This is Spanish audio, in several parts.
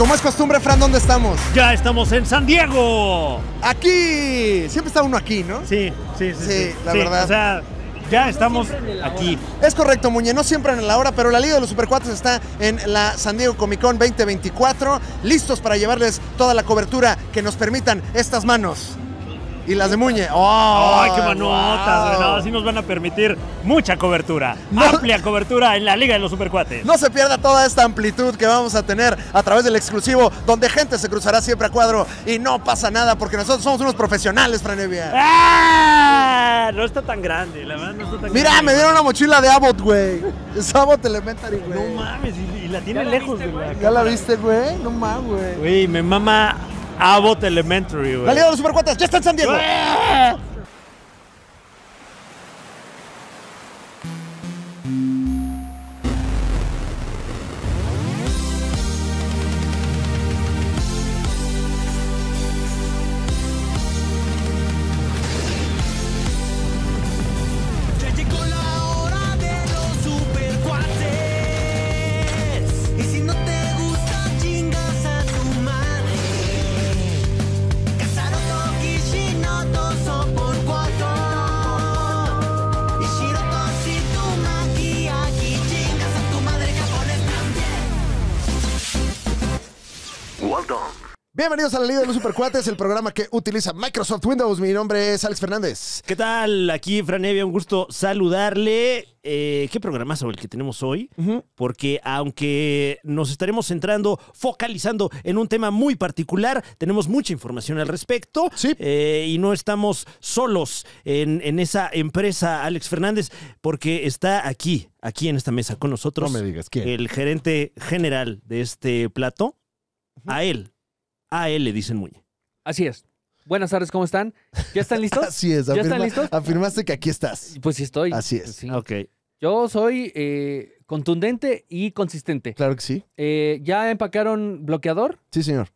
como es costumbre, Fran, ¿dónde estamos? Ya estamos en San Diego. Aquí. Siempre está uno aquí, ¿no? Sí, sí, sí. Sí, la verdad. O sea, ya estamos aquí. Es correcto, Muñe, no siempre en la hora, pero la Liga de los Super 4 está en la San Diego Comic Con 2024, listos para llevarles toda la cobertura que nos permitan estas manos y las de Muñe. ¡Ay, qué manotas! así nos van a permitir mucha cobertura, amplia cobertura en la Liga de los Supercuates. No se pierda toda esta amplitud que vamos a tener a través del exclusivo, donde gente se cruzará siempre a cuadro y no pasa nada porque nosotros somos unos profesionales, Franevia. ¡Ah! No está tan grande, la verdad no está tan Mira, grande. Mira, me dieron una mochila de Abbott, güey. Es Abbott Elementary, güey. No mames, y, la tiene lejos, güey. ¿Ya la viste, güey? No mames, güey. Güey, me mama Abbott Elementary, güey. La Liga de los ya están en Bienvenidos a la Liga de los Supercuates, el programa que utiliza Microsoft Windows. Mi nombre es Alex Fernández. ¿Qué tal? Aquí Fran Evia, un gusto saludarle. Eh, qué programazo el que tenemos hoy, porque aunque nos estaremos centrando, focalizando en un tema muy particular, tenemos mucha información al respecto sí. Eh, y no estamos solos en, esa empresa, Alex Fernández, porque está aquí, aquí en esta mesa con nosotros. No me digas quién. El gerente general de este plato, a él a él le dicen muy. Así es. Buenas tardes, ¿cómo están? ¿Ya están listos? Así es. ¿Ya están listos? Afirmaste que aquí estás. Pues sí estoy. Así es. Ok. Yo soy contundente y consistente. Claro que sí. ¿Ya empacaron bloqueador? Sí, señor.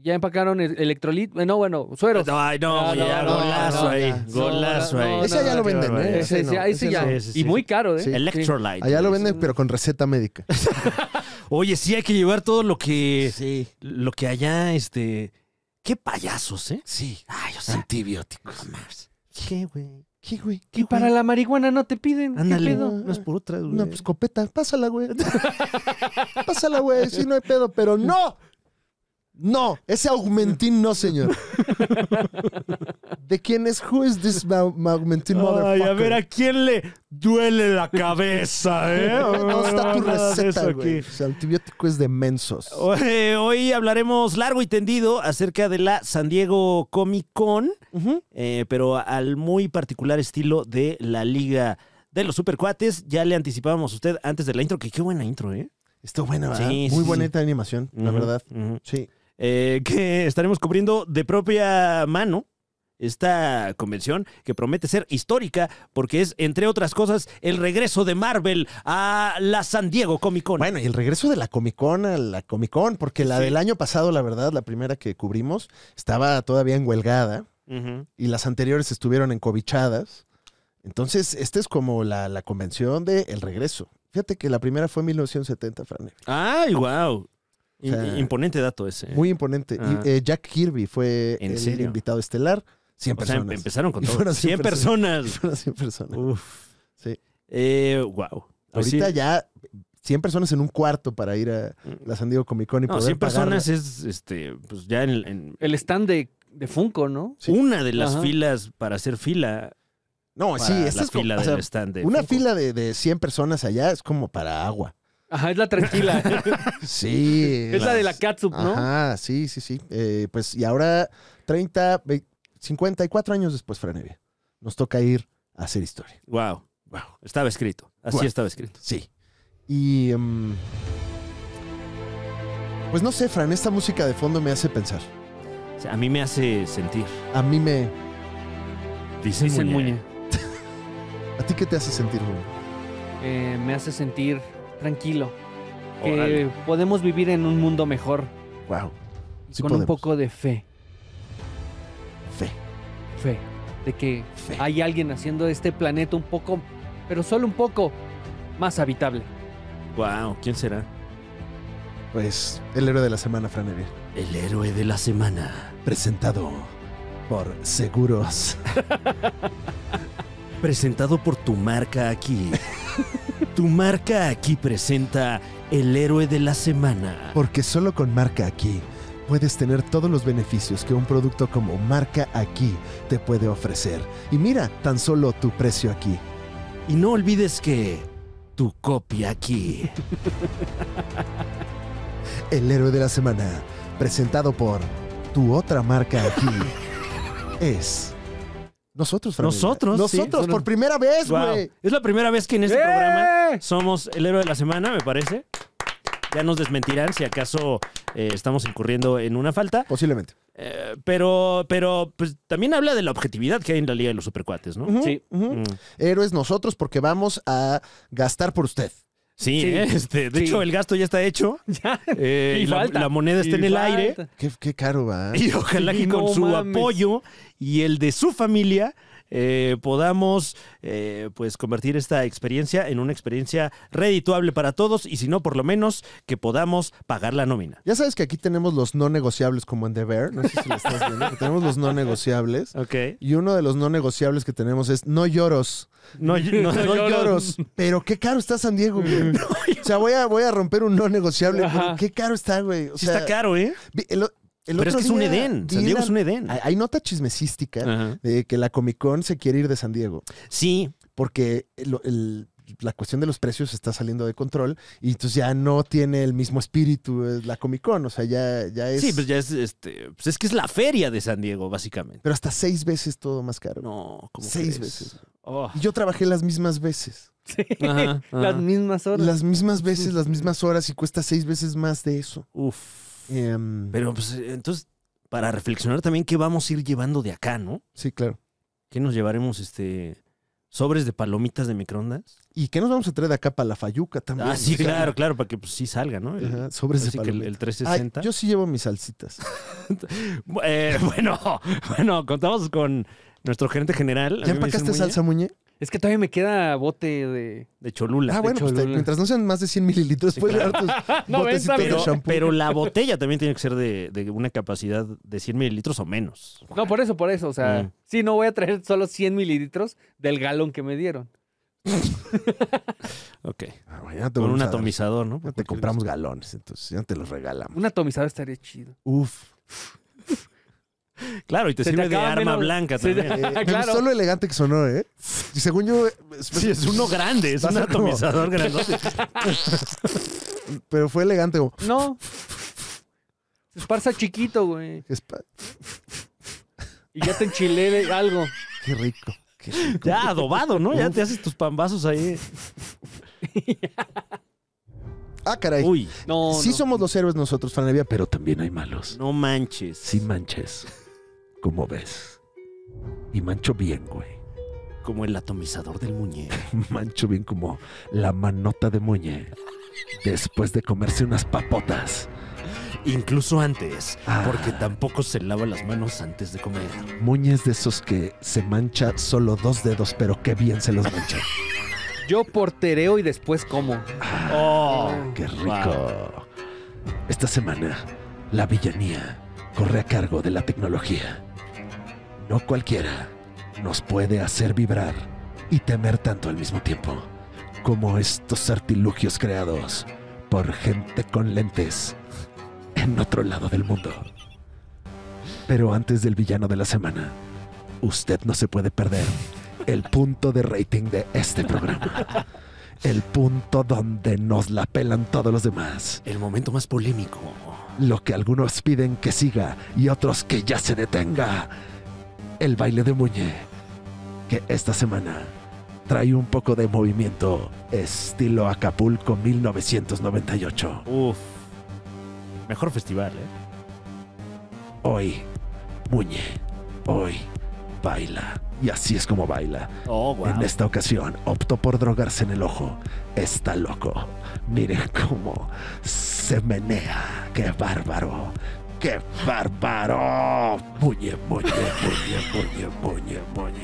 ¿Ya empacaron electrolit? No, bueno, sueros. ay, no, ya, golazo ahí. Golazo ahí. Ese ya lo venden, ¿eh? Ese, ya. y muy caro, ¿eh? Electrolyte. Allá lo venden, pero con receta médica. Oye, sí hay que llevar todo lo que. Sí. Lo que allá, este. Qué payasos, ¿eh? Sí. Ay, o sea, antibióticos. Más. ¿Qué, güey? ¿Qué, güey? ¿Qué, y para la marihuana no te piden. ¿Qué pedo? No es por otra, güey. No, pues copeta. Pásala, güey. Pásala, güey. Sí, no hay pedo, pero no. No, ese Augmentin no, señor. ¿De quién es? Who is this Augmentin Ay, a ver, ¿a quién le duele la cabeza, eh? No está tu receta, güey. es de mensos. Hoy, hablaremos largo y tendido acerca de la San Diego Comic Con, eh, pero al muy particular estilo de la Liga de los Supercuates. Ya le anticipábamos a usted antes de la intro, que qué buena intro, ¿eh? Está buena, Muy bonita animación, la verdad. Sí. Eh, que estaremos cubriendo de propia mano esta convención que promete ser histórica porque es, entre otras cosas, el regreso de Marvel a la San Diego Comic Con. Bueno, y el regreso de la Comic Con a la Comic Con, porque la del año pasado, la verdad, la primera que cubrimos, estaba todavía en huelgada y las anteriores estuvieron encobichadas. Entonces, esta es como la, convención del el regreso. Fíjate que la primera fue en 1970, Fran. ¡Ay, wow! imponente dato ese. ¿eh? Muy imponente. Eh, Jack Kirby fue el invitado estelar. 100 o Sea, empezaron con 100, personas. 100 personas. Uf. Sí. wow. Eh, pues Ahorita ya 100 personas en un cuarto para ir a mm. la San Diego Comic Con y 100 personas es este pues ya en, el stand de, de Funko, ¿no? Una de las filas para hacer fila. No, sí, es la fila stand Una fila de 100 personas allá es como para agua. Ajá, es la tranquila. sí. Es la de la catsup, ¿no? Ajá, sí, sí, sí. Eh, pues y ahora, 30, 54 años después, Franevia, nos toca ir a hacer historia. Wow, wow. Estaba escrito. Así estaba escrito. Sí. Y. Em, pues no sé, Fran, esta música de fondo me hace pensar. a mí me hace sentir. A mí me. Dice, Dice Muñe. ¿A ti qué te hace sentir, Juan? Eh, me hace sentir tranquilo. Que podemos vivir en un mundo mejor. Wow. con un poco de fe. Fe. Fe. De que hay alguien haciendo este planeta un poco, pero solo un poco, más habitable. Wow, ¿quién será? Pues el héroe de la semana, Franevir. El héroe de la semana. Presentado por Seguros. presentado por tu marca aquí. tu marca aquí presenta el héroe de la semana. Porque solo con marca aquí puedes tener todos los beneficios que un producto como marca aquí te puede ofrecer. Y mira, tan solo tu precio aquí. Y no olvides que tu copia aquí. el héroe de la semana, presentado por tu otra marca aquí, es... Nosotros, Nosotros. Nosotros, por primera vez, Es la primera vez que en este programa ¡Eh! somos el héroe de la semana, me parece. Ya nos desmentirán si acaso eh, estamos incurriendo en una falta. Posiblemente. Eh, pero, pero pues, también habla de la objetividad que hay en la Liga de los Supercuates, ¿no? Sí. Mm. Héroes nosotros porque vamos a gastar por usted. Sí, ¿eh? Este, de hecho el gasto ya está hecho. Eh, y la, moneda está en el aire. Qué, caro va. ¿eh? Y ojalá que con su apoyo y el de su familia eh, podamos eh, pues convertir esta experiencia en una experiencia redituable para todos y si no, por lo menos que podamos pagar la nómina. Ya sabes que aquí tenemos los no negociables como en The no sé si lo estás viendo, tenemos los no negociables. Ok. Y uno de los no negociables que tenemos es no lloros. No, lloros. Pero qué caro está San Diego, güey. Mm. o sea, voy a, voy a romper un no negociable. qué caro está, güey. sí está caro, ¿eh? Pero es que es un Edén. San Diego es un Edén. Hay nota chismecística de que la Comic Con se quiere ir de San Diego. Sí. Porque la cuestión de los precios está saliendo de control y entonces ya no tiene el mismo espíritu eh, la Comic Con, o sea, ya, es... Sí, pues ya es, este, pues es que es la feria de San Diego, básicamente. Pero hasta seis veces todo más caro. No, como seis veces. Oh. Y yo trabajé las mismas veces. Sí, las mismas horas. Las mismas veces, las mismas horas y cuesta seis veces más de eso. Uf. Em, Pero pues, entonces, para reflexionar también qué vamos a ir llevando de acá, ¿no? Sí, claro. ¿Qué nos llevaremos este sobres de palomitas de microondas? ¿Y qué nos vamos a traer de acá para la fayuca también? Ah, sí, claro, claro, para que pues, sí salga, ¿no? sobres de palomitas. El, el, 360. yo sí llevo mis salsitas. Eh, bueno, bueno, contamos con nuestro gerente general. ¿Ya empacaste salsa muñe? Es que todavía me queda bote de, de Cholula. Ah, bueno, pues, mientras no sean más de 100 mililitros, puedes dar tus no, pero, de Pero la botella también tiene que ser de, una capacidad de 100 mililitros o menos. No, por eso, por eso. O sea, mm. sí, no voy a traer solo 100 mililitros del galón que me dieron. ok. Ah, Con un atomizador, ¿no? te compramos galones, entonces ya te los regalamos. Un atomizador estaría chido. Uf. Claro, y te sirve de arma blanca también. Eh, es Solo elegante que sonó, ¿eh? Y según yo. Eh, pues, sí, es uno grande, es un atomizador grandote. Pero fue elegante, güey. No. esparza chiquito, güey. Y ya te enchilé algo. Qué rico. Ya adobado, ¿no? Ya te haces tus pambazos ahí. Ah, caray. Uy, no, sí somos los héroes nosotros, Fanavia, pero también hay malos. No manches. Sí manches como ves. Y mancho bien, güey. Como el atomizador del muñe. mancho bien como la manota de muñe. Después de comerse unas papotas. Incluso antes, ah. porque tampoco se lava las manos antes de comer. Muñe de esos que se mancha solo dos dedos, pero qué bien se los mancha. Yo portereo y después como. Ah, ¡Oh! ¡Qué rico! Esta semana, la villanía corre a cargo de la tecnología. No cualquiera nos puede hacer vibrar y temer tanto al mismo tiempo como estos artilugios creados por gente con lentes en otro lado del mundo. Pero antes del villano de la semana, usted no se puede perder el punto de rating de este programa. El punto donde nos la pelan todos los demás. El momento más polémico. Lo que algunos piden que siga y otros que ya se detenga el baile de Muñe, que esta semana trae un poco de movimiento estilo Acapulco 1998. Uf, mejor festival, ¿eh? Hoy, Muñe, hoy baila. Y así es como baila. Oh, en esta ocasión optó por drogarse en el ojo. Está loco. Miren cómo se menea. ¡Qué bárbaro! ¡Qué bárbaro! Muñe, muñe, muñe, muñe, muñe,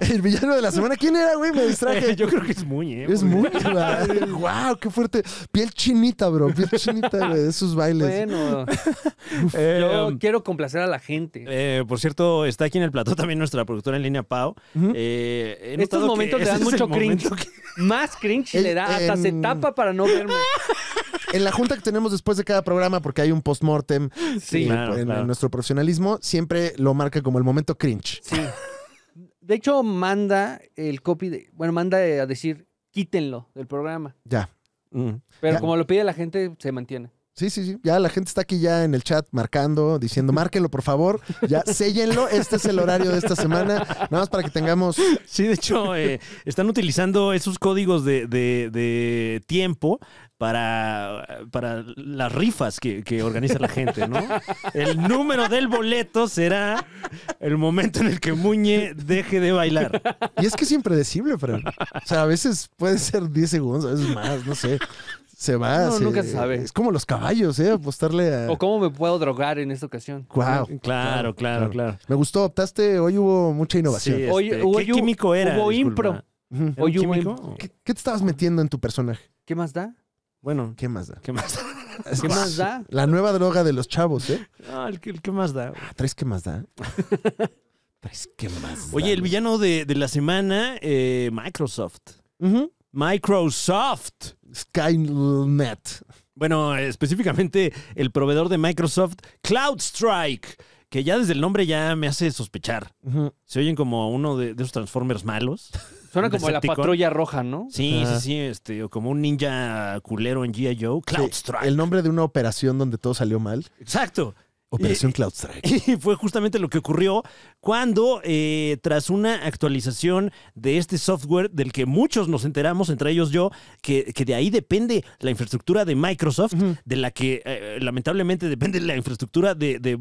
El villano de la semana, ¿quién era, güey? Me distraje. Yo creo que es Muñe. ¿eh? Es Muñe, güey. ¡Wow! ¡Qué fuerte! Piel chinita, bro. Piel chinita, güey, de esos bailes. Bueno. yo eh, um, quiero complacer a la gente. Eh, por cierto, está aquí en el plató también nuestra productora en línea, Pau. Estos momentos le dan mucho cringe. Más cringe le da. Hasta se tapa para no verme en la junta que tenemos después de cada programa, porque hay un post-mortem eh, en, nuestro profesionalismo, siempre lo marca como el momento cringe. Sí. De hecho, manda el copy, de, bueno, manda a decir, quítenlo del programa. Ya. Mm. Pero como lo pide la gente, se mantiene. Sí, sí, sí. Ya la gente está aquí ya en el chat marcando, diciendo, márquenlo, por favor. Ya, séllenlo. Este es el horario de esta semana. Nada más para que tengamos. Sí, de hecho, eh, están utilizando esos códigos de, de, tiempo para, para las rifas que, que, organiza la gente, ¿no? El número del boleto será el momento en el que Muñe deje de bailar. Y es que es impredecible, pero, O sea, a veces puede ser 10 segundos, a veces más, no sé se va. No, nunca se sabe. Es como los caballos, ¿eh? Apostarle a. O cómo me puedo drogar en esta ocasión. Claro, claro, claro. Me gustó, optaste. Hoy hubo mucha innovación. hoy, este, ¿Qué químico era? Hubo impro. hoy hubo ¿Qué, te estabas metiendo en tu personaje? ¿Qué más da? Bueno. ¿Qué más da? ¿Qué más da? ¿Qué más da? La nueva droga de los chavos, ¿eh? Ah, más da. Ah, ¿Tres qué más da? ¿Tres qué más Oye, el villano de, la semana, eh, Microsoft. Microsoft. Skynet. Bueno, específicamente el proveedor de Microsoft, CloudStrike, que ya desde el nombre ya me hace sospechar. Se oyen como uno de, esos Transformers malos. Suena como la patrulla roja, ¿no? Sí, sí, sí, este, o como un ninja culero en G.I. Joe. CloudStrike. el nombre de una operación donde todo salió mal. Exacto. Operación CloudStrike. Y fue justamente lo que ocurrió cuando, eh, tras una actualización de este software, del que muchos nos enteramos, entre ellos yo, que, que de ahí depende la infraestructura de Microsoft, de la que eh, lamentablemente depende la infraestructura de,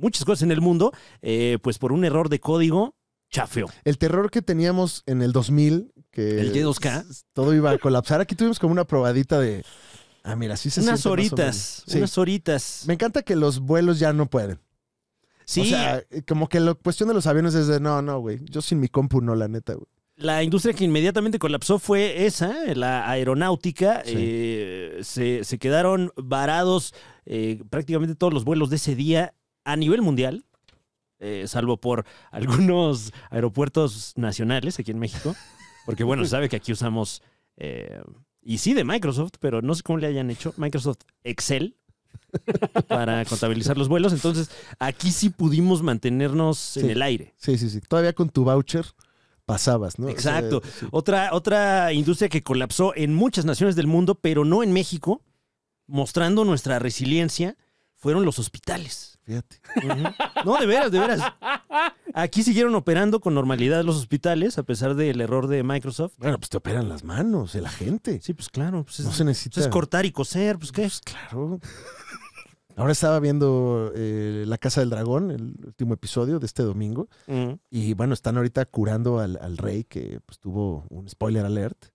muchas cosas en el mundo, eh, pues por un error de código chafeo. El terror que teníamos en el 2000, que... El 2 k Todo iba a colapsar. Aquí tuvimos como una probadita de Ah, mira, sí se Unas horitas, unas horitas. Me encanta que los vuelos ya no pueden. Sí. O sea, como que la cuestión de los aviones es de, no, no, güey, yo sin mi compu no, la neta, güey. La industria que inmediatamente colapsó fue esa, la aeronáutica. Eh, se, quedaron varados eh, prácticamente todos los vuelos de ese día a nivel mundial. Eh, salvo por algunos aeropuertos nacionales aquí en México. Porque bueno, se sabe que aquí usamos y sí de Microsoft, pero no sé cómo le hayan hecho Microsoft Excel para contabilizar los vuelos. Entonces, aquí sí pudimos mantenernos en el aire. Sí, sí, sí. Todavía con tu voucher pasabas, ¿no? Exacto. otra, otra industria que colapsó en muchas naciones del mundo, pero no en México, mostrando nuestra resiliencia, fueron los hospitales. No, de veras, de veras. Aquí siguieron operando con normalidad los hospitales, a pesar del error de Microsoft. Bueno, pues te operan las manos, la gente. Sí, pues claro. Pues no se necesita. Pues es cortar y coser, pues qué. Pues claro. Ahora estaba viendo eh, La Casa del Dragón, el último episodio de este domingo. Mm. Y bueno, están ahorita curando al, rey que pues, tuvo un spoiler alert.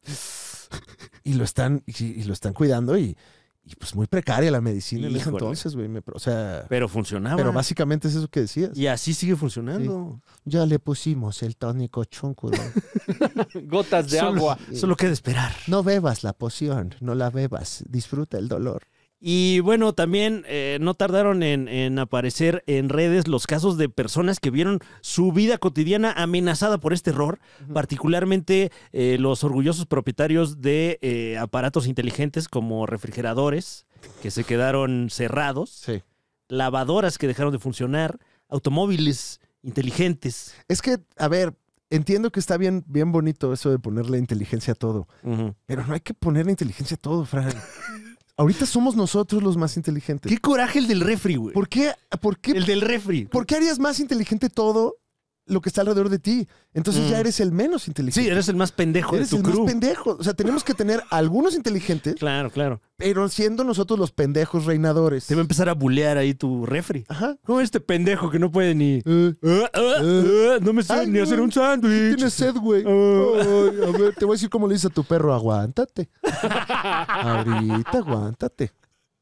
Y lo están, y lo están cuidando y y pues muy precaria la medicina entonces, güey. Pero funcionaba. Pero básicamente es eso que decías. Y así sigue funcionando. Ya le pusimos el tónico chunculo. Gotas de agua. Solo queda esperar. No bebas la poción, no la bebas. Disfruta el dolor. Y bueno, también eh, no tardaron en, aparecer en redes los casos de personas que vieron su vida cotidiana amenazada por este error, particularmente eh, los orgullosos propietarios de eh, aparatos inteligentes como refrigeradores que se quedaron cerrados, lavadoras que dejaron de funcionar, automóviles inteligentes. Es que, a ver, entiendo que está bien, bien bonito eso de ponerle inteligencia a todo, pero no hay que ponerle inteligencia a todo, Fran. Ahorita somos nosotros los más inteligentes. Qué coraje el del refri, güey. ¿Por qué? ¿Por qué? El del refri. ¿Por qué harías más inteligente todo lo que está alrededor de ti. Entonces ya mm. eres el menos inteligente. Sí, eres el más pendejo de tu el más pendejo. O sea, tenemos que tener algunos inteligentes. Claro, claro. Pero siendo nosotros los pendejos reinadores. Te va a empezar a bulear ahí tu refri. Ajá. este pendejo que no puede ni... Eh, eh, eh, no me sé ni hacer un sándwich. Tienes sed, güey. Ah. te voy a decir cómo le dice a tu perro. Aguántate. Ahorita, aguántate.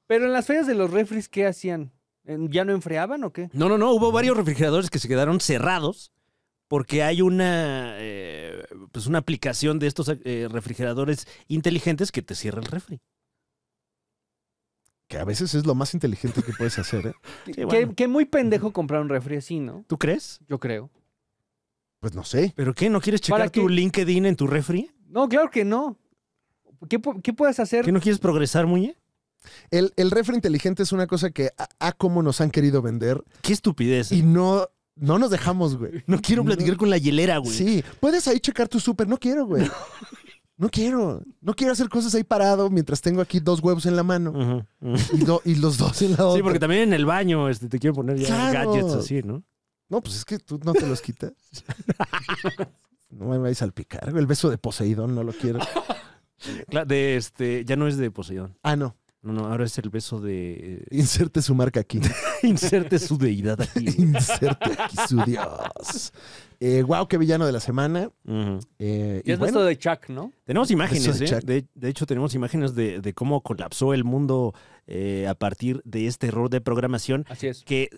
Pero en las ferias de los refris, ¿qué hacían? ¿Ya no enfriaban o qué? No, no, no. Hubo varios refrigeradores que se quedaron cerrados porque hay una, eh, pues una aplicación de estos eh, refrigeradores inteligentes que te cierra el refri. Que a veces es lo más inteligente que puedes hacer. ¿eh? que, muy pendejo comprar un refri así, ¿no? ¿Tú crees? Yo creo. Pues no sé. ¿Pero qué? ¿No quieres checar tu LinkedIn en tu refri? No, claro que no. ¿Qué, puedes hacer? que no quieres progresar, bien? El, el inteligente es una cosa que a, como cómo nos han querido vender. Qué estupidez. Y ¿eh? no no nos dejamos, güey. No quiero platicar con la hielera, güey. Sí, puedes ahí checar tu súper. No quiero, güey. No. quiero. No quiero hacer cosas ahí parado mientras tengo aquí dos huevos en la mano. Y, los dos en la otra. Sí, porque también en el baño este, te quiero poner ya gadgets así, ¿no? No, pues es que tú no te los quitas. no me vais a salpicar, El beso de Poseidón no lo quiero. de este, ya no es de Poseidón. Ah, no. No, no, ahora es el beso de. Eh, Inserte su marca aquí. Inserte su deidad aquí. Inserte aquí su dios. Eh, wow, qué villano de la semana. Eh, y es beso de Chuck, ¿no? Tenemos imágenes, ¿eh? de, hecho, tenemos imágenes de, cómo colapsó el mundo a partir de este error de programación. Así es. Que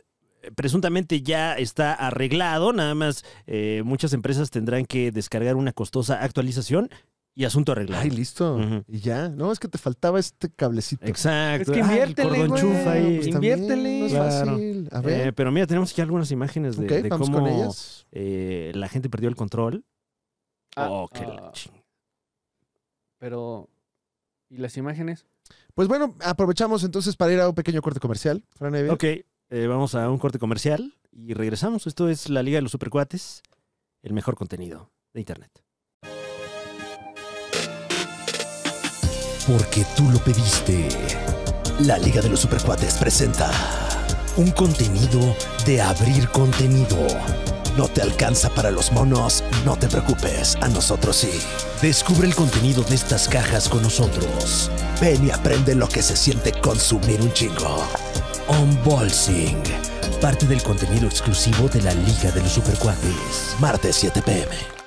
presuntamente ya está arreglado, nada más muchas empresas tendrán que descargar una costosa actualización y asunto arreglado. Ay, listo. Y ya. No, es que te faltaba este cablecito. Exacto. Es que inviértele, Ay, enchufa ahí. Pues inviértele. fácil. A ver. Eh, pero mira, tenemos aquí algunas imágenes de, cómo eh, la gente perdió el control. Ah, oh, qué ah. Pero, ¿y las imágenes? Pues bueno, aprovechamos entonces para ir a un pequeño corte comercial, Ok, eh, vamos a un corte comercial y regresamos. Esto es La Liga de los Supercuates, el mejor contenido de Internet. Porque tú lo pediste. La Liga de los Supercuates presenta un contenido de abrir contenido. No te alcanza para los monos, no te preocupes, a nosotros sí. Descubre el contenido de estas cajas con nosotros. Ven y aprende lo que se siente consumir un chingo. Unboxing, parte del contenido exclusivo de la Liga de los Supercuates. Martes 7 pm.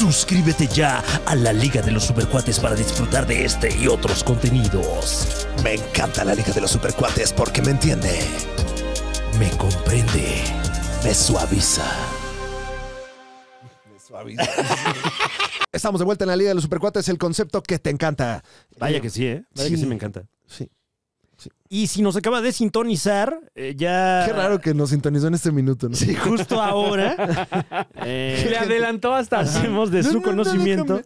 Suscríbete ya a la Liga de los Supercuates para disfrutar de este y otros contenidos. Me encanta la Liga de los Supercuates porque me entiende, me comprende, me suaviza. Me suaviza. Estamos de vuelta en la Liga de los Supercuates, el concepto que te encanta. Vaya eh, que sí, ¿eh? Vaya que sí me encanta. Sí. Y si nos acaba de sintonizar, eh, ya. Qué raro que nos sintonizó en este minuto, ¿no? Sí, justo ahora. Eh, le adelantó hasta hacemos de su conocimiento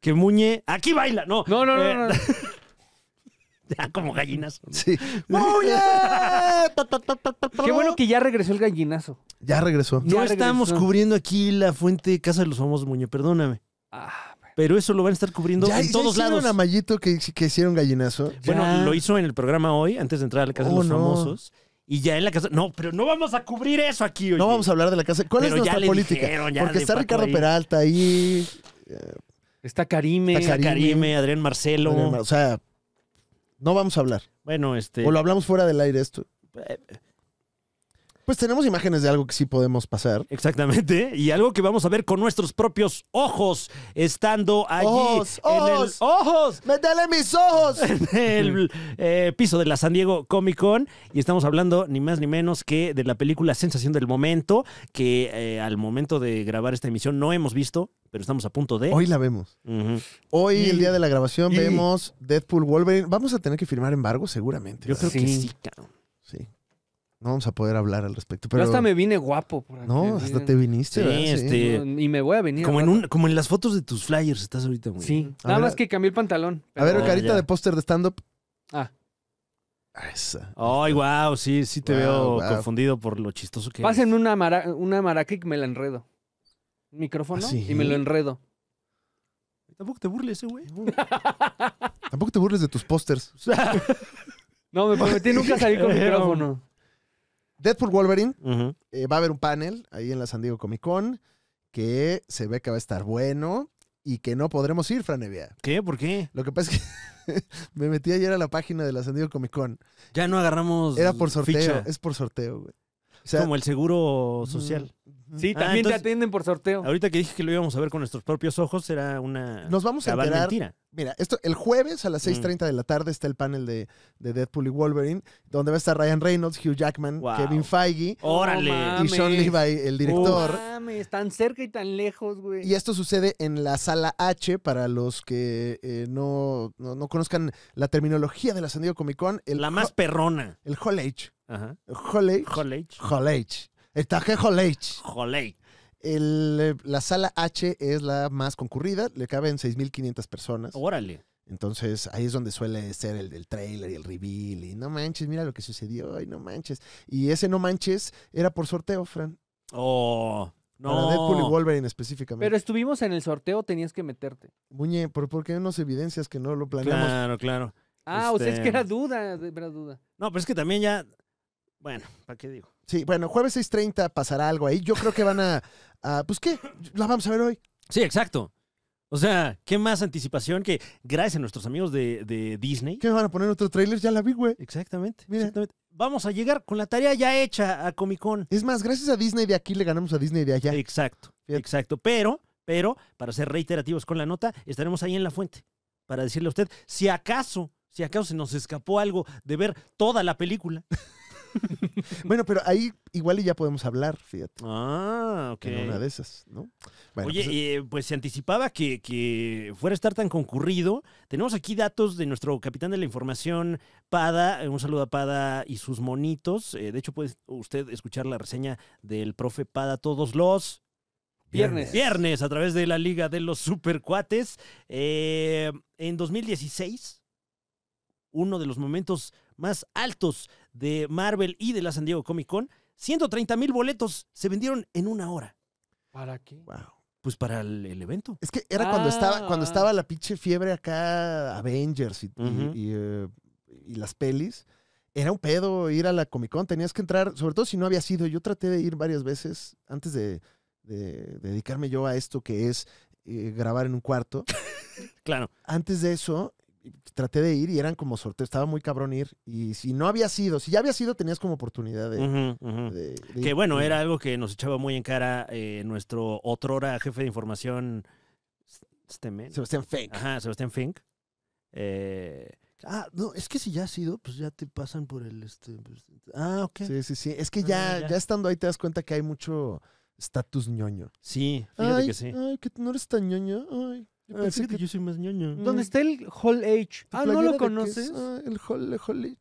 que Muñe. ¡Aquí baila! No, no, no, no. Eh, ya, como gallinazo. Sí. ¡Muñe! Qué bueno que ya regresó el gallinazo. Ya regresó. Ya no estamos cubriendo aquí la fuente Casa de los Famosos, Muñe, perdóname. Ah pero eso lo van a estar cubriendo en todos hicieron lados. a Mayito que, que hicieron gallinazo? Bueno, lo hizo en el programa hoy, antes de entrar a la Casa de oh, los Famosos. Y ya en la casa. No, pero no vamos a cubrir eso aquí. hoy. No vamos a hablar de la casa. ¿Cuál es nuestra política? Porque está Ricardo Peralta ahí. Eh, está Karime. Está Karime, Adrián Marcelo. o sea, no vamos a hablar. Bueno, este. O lo hablamos fuera del aire esto. Eh, pues tenemos imágenes de algo que sí podemos pasar. Exactamente. Y algo que vamos a ver con nuestros propios ojos estando allí. ¡Ojos! En ¡Ojos! El, ¡Ojos! ¡Métele mis ojos! En el eh, piso de la San Diego Comic Con. Y estamos hablando ni más ni menos que de la película Sensación del Momento, que eh, al momento de grabar esta emisión no hemos visto, pero estamos a punto de. Hoy la vemos. Hoy, el día de la grabación, vemos Deadpool Wolverine. Vamos a tener que firmar embargo, seguramente. Yo creo que sí, cabrón. No vamos a poder hablar al respecto. Pero... Yo hasta me vine guapo. Por aquí, no, hasta te viniste. Sí, este... y me voy a venir. Como en, un, como en las fotos de tus flyers estás ahorita, güey. Sí, nada más que cambié el pantalón. A ver, carita ah, de póster de stand-up. Ah. ah esa. Ay, wow, sí, sí te veo confundido por lo chistoso que es una, una maraca y me la enredo. micrófono ah, sí? y me lo enredo. Tampoco te burles, eh, güey. Tampoco te burles de tus pósters. no, me prometí nunca salir con micrófono. Deadpool Wolverine, eh, va a haber un panel ahí en la San Diego Comic Con que se ve que va a estar bueno y que no podremos ir, Franevia. ¿Qué? ¿Por qué? Lo que pasa es que me metí ayer a la página de la San Diego Comic Con. Ya no agarramos. Era por sorteo, es por sorteo, güey. O sea, como el seguro mm, social. Sí, ah, también te atienden por sorteo. Ahorita que dije que lo íbamos a ver con nuestros propios ojos, era una. Nos vamos a enterar. Mira, esto, el jueves a las 6:30 mm. de la tarde está el panel de, Deadpool y Wolverine, donde va a estar Ryan Reynolds, Hugh Jackman, Kevin Feige. Oh, ¡Órale! y Sean Levi, el director. Oh, mames, tan cerca y tan lejos, güey. Y esto sucede en la sala H, para los que eh, no, conozcan la terminología de la San Comic Con. la más perrona. El Hall H. Ajá. H. Hall H. Está Jolage. El, eh, la sala H es la más concurrida, le caben 6.500 personas. Órale. Entonces ahí es donde suele ser el, el, trailer y el reveal y no manches, mira lo que sucedió y no manches. Y ese no manches era por sorteo, Fran. Oh, no. Para Deadpool y Wolverine específicamente. Pero estuvimos en el sorteo, tenías que meterte. Muñe, ¿por, porque hay unas evidencias que no lo planeamos? Claro, claro. Ah, o sea, es que era este, duda, era duda. No, pero es que también ya, bueno, ¿para qué digo? Sí, bueno, jueves 6.30 pasará algo ahí. Yo creo que van a, Pues qué, la vamos a ver hoy. Sí, exacto. O sea, ¿qué más anticipación que gracias a nuestros amigos de, de Disney? ¿Qué van a poner otro tráiler? Ya la vi, güey. Exactamente, exactamente. Vamos a llegar con la tarea ya hecha a Comic Con. Es más, gracias a Disney de aquí le ganamos a Disney de allá. Exacto, exacto. Pero, pero, para ser reiterativos con la nota, estaremos ahí en la fuente para decirle a usted si acaso, si acaso se nos escapó algo de ver toda la película. bueno, pero ahí igual y ya podemos hablar, fíjate. Ah, ok. En una de esas, ¿no? Oye, pues, eh, eh, pues, se anticipaba que, fuera a estar tan concurrido. Tenemos aquí datos de nuestro capitán de la información, Pada. Eh, un saludo a Pada y sus monitos. de hecho, puede usted escuchar la reseña del profe Pada todos los Viernes. Viernes, a través de la Liga de los Supercuates. en 2016, uno de los momentos más altos de Marvel y de la San Diego Comic Con. 130 mil boletos se vendieron en una hora. ¿Para qué? Pues para el, evento. Es que era cuando estaba cuando ah. estaba la pinche fiebre acá, Avengers y, eh, y, las pelis. Era un pedo ir a la Comic Con. Tenías que entrar, sobre todo si no había sido. Yo traté de ir varias veces antes de, dedicarme yo a esto que es eh, grabar en un cuarto. claro. Antes de eso, traté de ir y eran como sorteos, estaba muy cabrón ir. Y si no había sido, si ya había sido, tenías como oportunidad de. que bueno, era algo que nos echaba muy en cara eh, nuestro nuestro hora jefe de información, Sebastián Fink. Ajá, Sebastián Fink. Eh, ah, no, es que si ya ha sido pues ya te pasan por el este. Pues, ah, ok. Sí, sí, sí. Es que ya, ya, estando ahí te das cuenta que hay mucho estatus ñoño. Sí, fíjate que sí. Ay, que no eres tan ñoño. Ay. Ah, Pensé que yo soy más ñoño. ¿Dónde está el Hall H? Ah, ¿no lo conoces? Ah, el Hall, Hall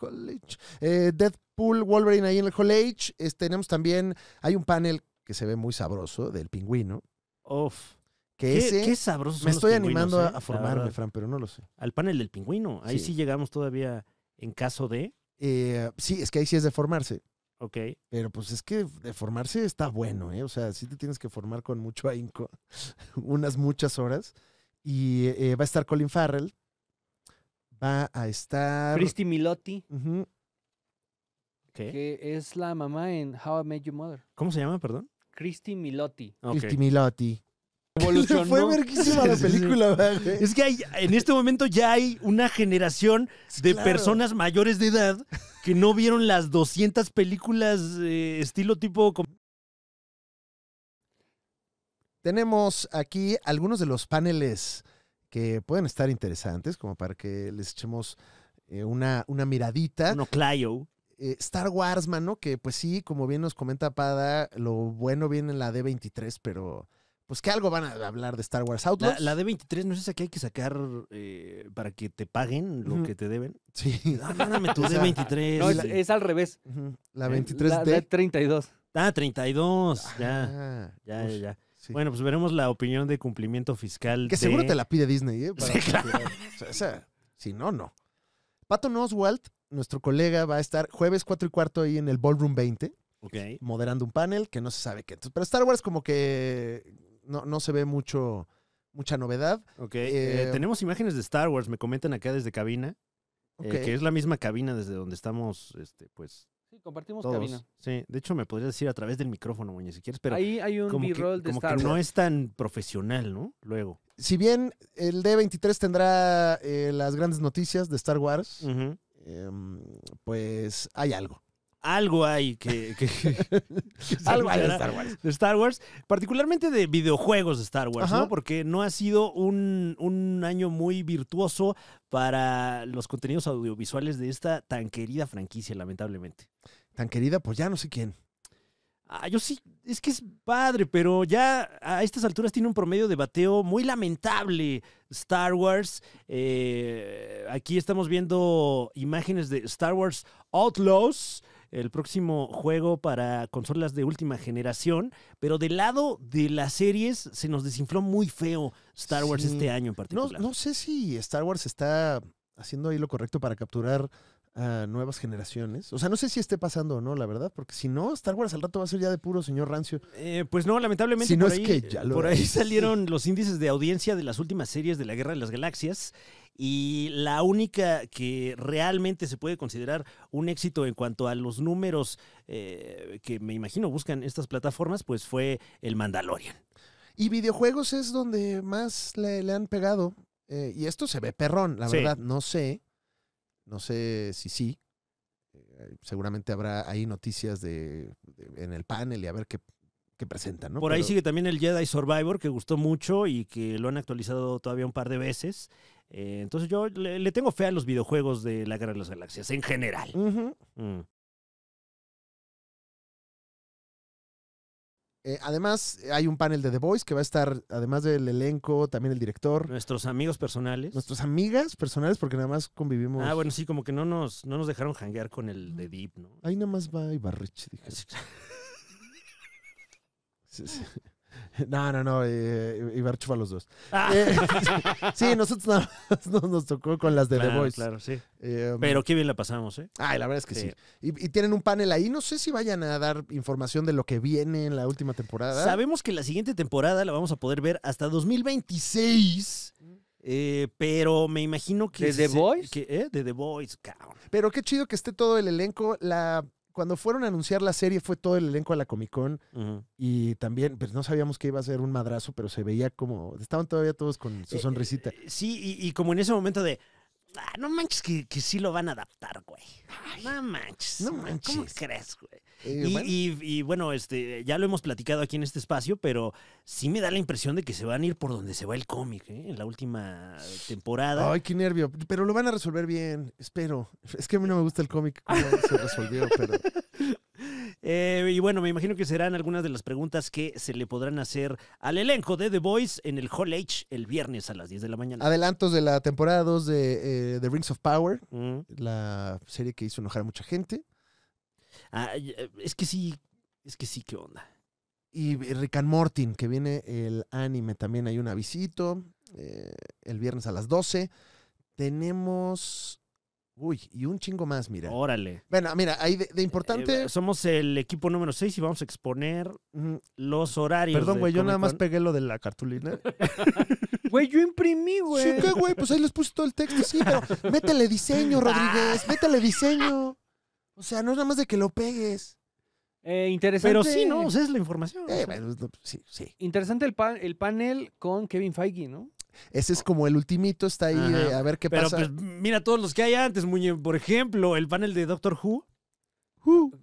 Hall H. Eh, Deadpool, Wolverine ahí en el Hall H. tenemos también, hay un panel que se ve muy sabroso del pingüino. Uf. ¿Qué, sabroso. Me estoy animando eh, a formarme, Fran, pero no lo sé. Al panel del pingüino. Ahí sí, llegamos todavía en caso de. Eh, sí, es que ahí sí es de formarse. Pero pues es que de formarse está bueno, ¿eh? O sea, sí te tienes que formar con mucho ahínco, unas muchas horas. Y eh, va a estar Colin Farrell. Va a estar. Christy Milotti. Que es la mamá en How I Made Your Mother. ¿Cómo se llama, perdón? Christy Milotti. Okay. Christy Milotti. Fue verguísima la película, güey. Es que hay, en este momento ya hay una generación de personas mayores de edad que no vieron las 200 películas eh, estilo tipo... Tenemos aquí algunos de los paneles que pueden estar interesantes, como para que les echemos eh, una, una miradita. No, Clio. Eh, Star Wars, mano, que pues sí, como bien nos comenta Pada, lo bueno viene en la D23, pero pues que algo van a hablar de Star Wars Autos. La, D23, ¿no es esa que hay que sacar eh, para que te paguen lo que te deben? Sí. tu D23. No, es, al revés. La 23 eh, la, D. 32. Ah, 32. Ah, ya, ya, ya. Bueno, pues veremos la opinión de cumplimiento fiscal. Que seguro te la pide Disney, ¿eh? sí, claro. o sea, si no, no. Pato Oswald, nuestro colega, va a estar jueves 4 y cuarto ahí en el Ballroom 20. Ok. Moderando un panel que no se sabe qué. Pero Star Wars como que no, no se ve mucho, mucha novedad. Eh, eh, tenemos imágenes de Star Wars, me comentan acá desde cabina. Eh, que es la misma cabina desde donde estamos, este, pues, Sí, compartimos cabina. Sí, de hecho me podrías decir a través del micrófono, Muñe, si quieres, pero... Ahí hay un B-roll de Como que no es tan profesional, ¿no? Luego. Si bien el D23 tendrá las grandes noticias de Star Wars, em, pues hay algo algo hay que... algo hay de Star Wars. De Star Wars, particularmente de videojuegos de Star Wars, ¿no? Porque no ha sido un, año muy virtuoso para los contenidos audiovisuales de esta tan querida franquicia, lamentablemente. Tan querida, pues ya no sé quién. Ah, yo sí, es que es padre, pero ya a estas alturas tiene un promedio de bateo muy lamentable. Star Wars, eh, aquí estamos viendo imágenes de Star Wars Outlaws, el próximo juego para consolas de última generación, pero del lado de las series se nos desinfló muy feo Star Wars este año en particular. No, no sé si Star Wars está haciendo ahí lo correcto para capturar a nuevas generaciones. O sea, no sé si esté pasando o no, la verdad, porque si no, Star Wars al rato va a ser ya de puro señor rancio. Eh, pues no, lamentablemente no por, es que ya por ahí salieron los índices de audiencia de las últimas series de la Guerra de las Galaxias y la única que realmente se puede considerar un éxito en cuanto a los números eh, que me imagino buscan estas plataformas, pues fue el Mandalorian. Y videojuegos es donde más le, han pegado. Eh, y esto se ve perrón, la verdad, no sé no sé si sí. Eh, seguramente habrá ahí noticias de, en el panel y a ver qué, presentan. ¿no? Por ahí sigue también el Jedi Survivor, que gustó mucho y que lo han actualizado todavía un par de veces. Eh, entonces yo le, tengo fe a los videojuegos de la Guerra de las Galaxias en general. Eh, además, hay un panel de The Voice que va a estar, además del elenco, también el director. Nuestros amigos personales. Nuestras amigas personales, porque nada más convivimos. Ah, bueno, sí, como que no nos, no nos dejaron janguear con el de Deep, ¿no? Ahí nada más va Ibarrich, dije. Sí, sí. No, no, no, eh, eh, Ibar los dos. Ah. Eh, sí, nosotros nada más nos, tocó con las de The Voice. Claro, sí. Um, pero qué bien la pasamos, ¿eh? Ay, la verdad es que sí. Y, tienen un panel ahí, no sé si vayan a dar información de lo que viene en la última temporada. Sabemos que la siguiente temporada la vamos a poder ver hasta 2026. pero me imagino que. ¿De The Voice? De The Voice, cabrón. Pero qué chido que esté todo el elenco. La cuando fueron a anunciar la serie fue todo el elenco a la Comic Con y también, pues no sabíamos que iba a ser un madrazo, pero se veía como, estaban todavía todos con su eh, sonrisita. Eh, sí, y, como en ese momento de, ah, no manches que, que sí lo van a adaptar, güey. no manches. No manches. ¿Cómo crees, güey? y, bueno. este, ya lo hemos platicado aquí en este espacio, pero sí me da la impresión de que se van a ir por donde se va el cómic, ¿eh? en la última temporada. Ay, qué nervio. Pero lo van a resolver bien, espero. Es que a mí no me gusta el cómic se resolvió, pero. Eh, y bueno, me imagino que serán algunas de las preguntas que se le podrán hacer al elenco de The Boys en el Hall H el viernes a las 10 de la mañana. Adelantos de la temporada 2 de The eh, Rings of Power, mm. la serie que hizo enojar a mucha gente. Eh, es que sí, es que sí, qué onda. Y Rick and Mortin, que viene el anime, también hay un avisito. Eh, el viernes a las 12. Tenemos. Uy, y un chingo más, mira. Órale. Bueno, mira, ahí de, eh, importante. somos el equipo número 6 y vamos a exponer los horarios. Perdón, güey, yo nada más pegué lo de la cartulina. Güey, yo imprimí, güey. Sí, ¿qué, güey? Pues ahí les puse todo el texto, sí, pero métele diseño, ah. Rodríguez, métele diseño. O sea, no es nada más de que lo pegues. Eh, interesante. Pero sí, ¿no? O es la información. Eh, sí, sí. Interesante el, el panel con Kevin Feige, ¿no? Ese es como el ultimito, está ahí, a ver qué pasa. Pero pues mira todos los que hay antes, Muñe. Por ejemplo, el panel de Doctor Who.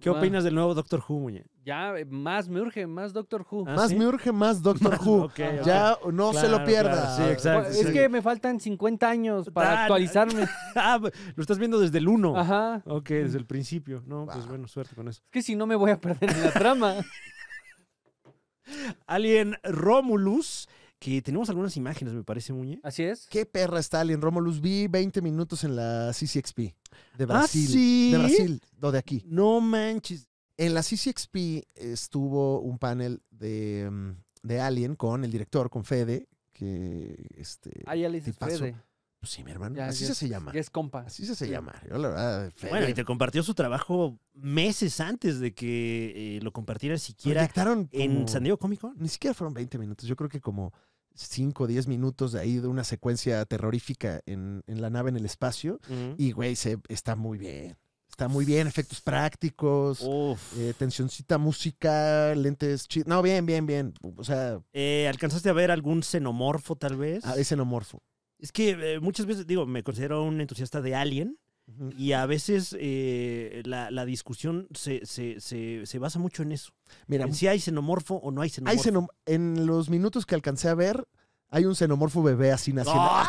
¿Qué opinas del nuevo Doctor Who, Muñe? Ya, eh, más me urge, más Doctor Who. ¿Ah, más me urge, más Doctor Who. Ya no se lo pierda. Pues, es que me faltan 50 años para actualizarme. Ah, lo estás viendo desde el 1. Ajá. Ok, desde el principio. No, pues bueno, suerte con eso. Es que si no me voy a perder en la trama. Alien Romulus que tenemos algunas imágenes, me parece, Muñe. Así es. Qué perra está Alien Romulus. Vi 20 minutos en la CCXP de ¿Ah, Brasil. De Brasil, no de aquí. No manches. En la CCXP estuvo un panel mm, de, Alien con el director, con Fede, que este. Ay, ah, Alice Fede. Pues sí, mi hermano. así se, se llama. es compa. Así se, llama. bueno, y te compartió su trabajo meses antes de que eh, lo compartiera siquiera en San Diego cómico Ni siquiera fueron 20 minutos. Yo creo que como 5 o 10 minutos de ahí de una secuencia terrorífica en, la nave en el espacio. Y, güey, se, está muy bien. Está muy bien. Efectos prácticos, eh, Tensióncita música, lentes No, bien, bien, bien. O sea. Eh, ¿Alcanzaste a ver algún xenomorfo, tal vez? Ah, es xenomorfo. Es que eh, muchas veces, digo, me considero un entusiasta de Alien. Y a veces eh, la, discusión se, basa mucho en eso. si hay xenomorfo o no hay xenomorfo. Hay en los minutos que alcancé a ver, hay un xenomorfo bebé así naciendo. Ah.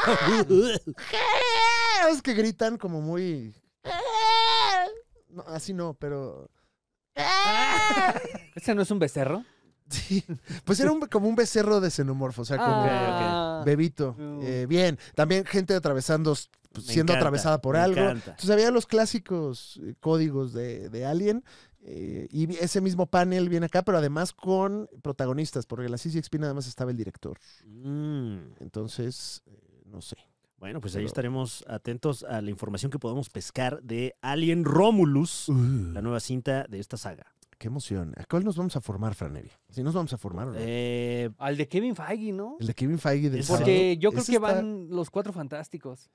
es que gritan como muy. así no, pero. ¿Ese no es un becerro? pues era como un becerro de xenomorfo, o sea, como ah, bebito. Mm. Eh, bien, también gente atravesando, siendo atravesada por algo. Entonces había los clásicos eh, códigos de, Alien. Eh, y ese mismo panel viene acá, pero además con protagonistas, porque en la CCXP nada además estaba el director. Mm. Entonces, no sé. Bueno, pues ahí estaremos atentos a la información que podamos pescar de Alien Romulus, la nueva cinta de esta saga. Qué emoción. ¿A cuál nos vamos a formar, Franevia? Si nos vamos a formar, ¿o no? Eh, al de Kevin Feige, ¿no? El de Kevin Feige Porque yo creo que van los cuatro fantásticos.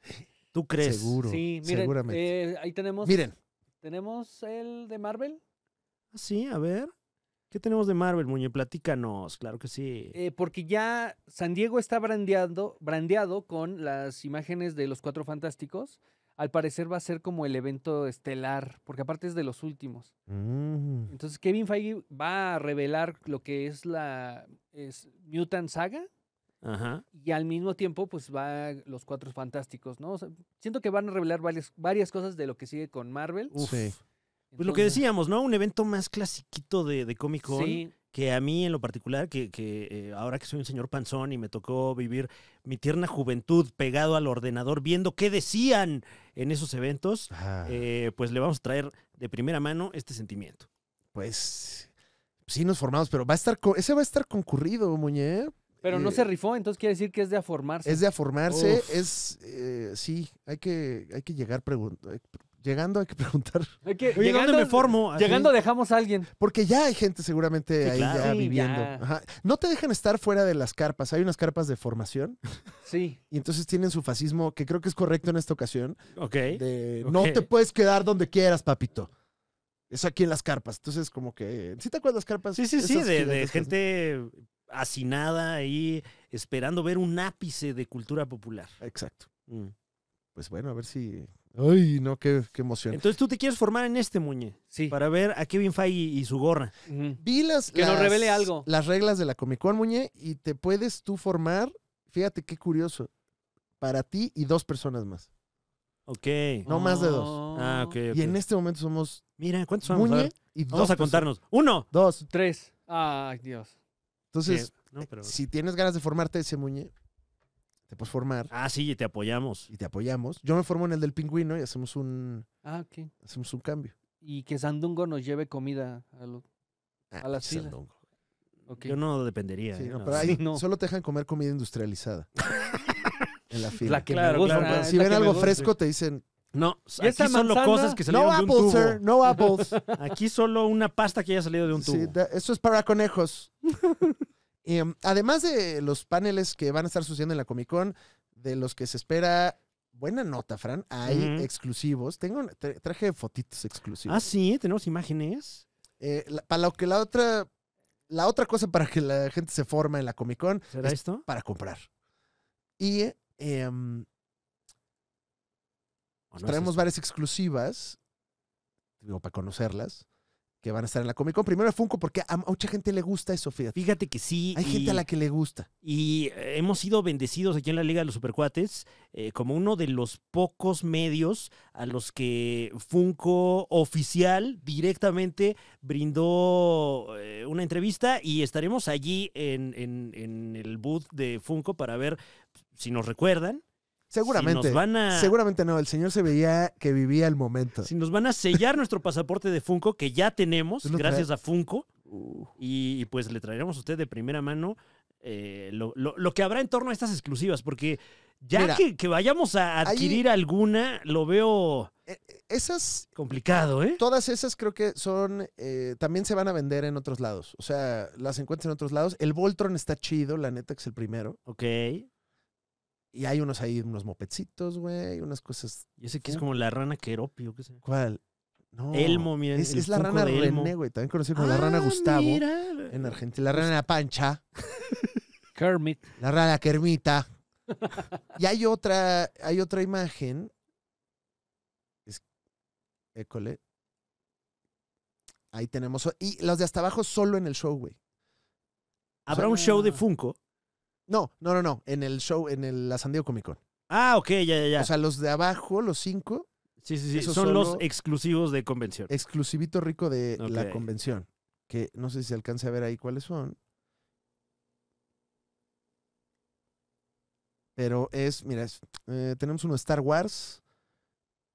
¿Tú crees? Seguro. Sí, miren, seguramente. Eh, ahí tenemos, Miren, tenemos el de Marvel. Ah, Sí, a ver. ¿Qué tenemos de Marvel, Muñe? Platícanos, claro que sí. Eh, porque ya San Diego está brandeando, brandeado con las imágenes de los Cuatro Fantásticos al parecer va a ser como el evento estelar, porque aparte es de los últimos. Mm. Entonces Kevin Feige va a revelar lo que es la es Mutant Saga. Y al mismo tiempo, pues va los cuatro fantásticos, ¿no? siento que van a revelar varias, cosas de lo que sigue con Marvel. Uf pues lo que decíamos, ¿no? Un evento más clasiquito de, de Comic Con. Que a mí en lo particular, que, eh, ahora que soy un señor panzón y me tocó vivir mi tierna juventud pegado al ordenador viendo qué decían en esos eventos, ah. eh, pues le vamos a traer de primera mano este sentimiento. Pues sí nos formamos, pero va a estar, ese va a estar concurrido, Muñe. Pero no se eh, rifó, entonces quiere decir que es de aformarse. Es de aformarse, es, sí, hay que, hay que llegar Llegando hay que preguntar. llegando, me formo? Llegando dejamos a alguien. Porque ya hay gente seguramente ahí ya viviendo. No te dejan estar fuera de las carpas. Hay unas carpas de formación. Sí. Y entonces tienen su fascismo, que creo que es correcto en esta ocasión. Ok. De, No te puedes quedar donde quieras, papito. Es aquí en las carpas. Entonces, como que. ¿Sí te acuerdas las carpas? Sí, sí, sí. De, gente hacinada ahí, esperando ver un ápice de cultura popular. Exacto. Mm. Pues bueno, a ver si Ay, no, qué, qué emoción. Entonces tú te quieres formar en este muñe. Sí. Para ver a Kevin Feige y, su gorra. Vi las, Que nos revele algo. Las reglas de la Comic Con, muñe, y te puedes tú formar, fíjate qué curioso, para ti y dos personas más. Ok. No más de dos. Oh. Ah, ok. Y en este momento somos. Mira, ¿cuántos somos? Muñe y Vamos a contarnos. Uno. Dos. Tres. Ay, Dios. Entonces, si tienes ganas de formarte ese muñe, te puedes formar. Ah, sí, y te apoyamos. Y te apoyamos. Yo me formo en el del pingüino y hacemos un. Ah, Hacemos un cambio. Y que Sandungo nos lleve comida a, lo, ah, fila? Yo no dependería. ¿eh? solo te dejan comer comida industrializada. en la fila. claro, Si ven algo fresco, te dicen. No, aquí solo cosas que salieron de un tubo. Sir, no apples. Aquí solo una pasta que haya salido de un tubo. Sí, eso es para conejos. Em, además de los paneles que van a estar sucediendo en la Comic Con, de los que se espera buena nota, Fran, hay exclusivos. Tengo traje fotitos exclusivos. Ah, sí, tenemos imágenes. Eh, para lo que la otra, la otra cosa para que la gente se forme en la Comic Con ¿Será esto? para comprar. Y em, traemos varias exclusivas, digo, para conocerlas que van a estar en la Comic Con. Primero Funko, porque a mucha gente le gusta eso, fíjate. Fíjate que sí. Hay gente a la que le gusta. Y eh, hemos sido bendecidos aquí en la Liga de los Supercuates eh, como uno de los pocos medios a los que Funko oficial directamente brindó eh, una entrevista y estaremos allí en, el booth de Funko para ver si nos recuerdan Seguramente. Seguramente no. El señor se veía que vivía el momento. Si nos van a sellar nuestro pasaporte de Funko, que ya tenemos, gracias a Funko. Y, pues le traeremos a usted de primera mano eh, lo, que habrá en torno a estas exclusivas, porque ya que, vayamos a adquirir alguna, lo veo e, esas, complicado, ¿eh? Todas esas creo que son, eh, también se van a vender en otros lados, o sea, las encuentras en otros lados. El Voltron está chido, la neta que es el primero. Ok. Y hay unos ahí, unos mopecitos, güey, unas cosas. Yo sé que es como la rana queropio, qué sé. ¿Cuál? Elmo, miren. Es, la rana de René, güey. También conocida como la ah, rana Gustavo. Mira. En Argentina. La rana Pancha. Kermit. La rana Kermita. y hay otra, hay otra imagen. Es, école. Ahí tenemos. Y los de hasta abajo solo en el show, güey. Habrá un show de Funko no, no, no, no. En el show, en el, la Comic Con. Ah, ok, ya, ya, ya. O sea, los de abajo, los cinco. Sí, sí, sí. Son, los exclusivos de convención. Exclusivito rico de la convención. Que no sé si se alcance a ver ahí cuáles son. Pero es, mira, eh, tenemos unos Star Wars,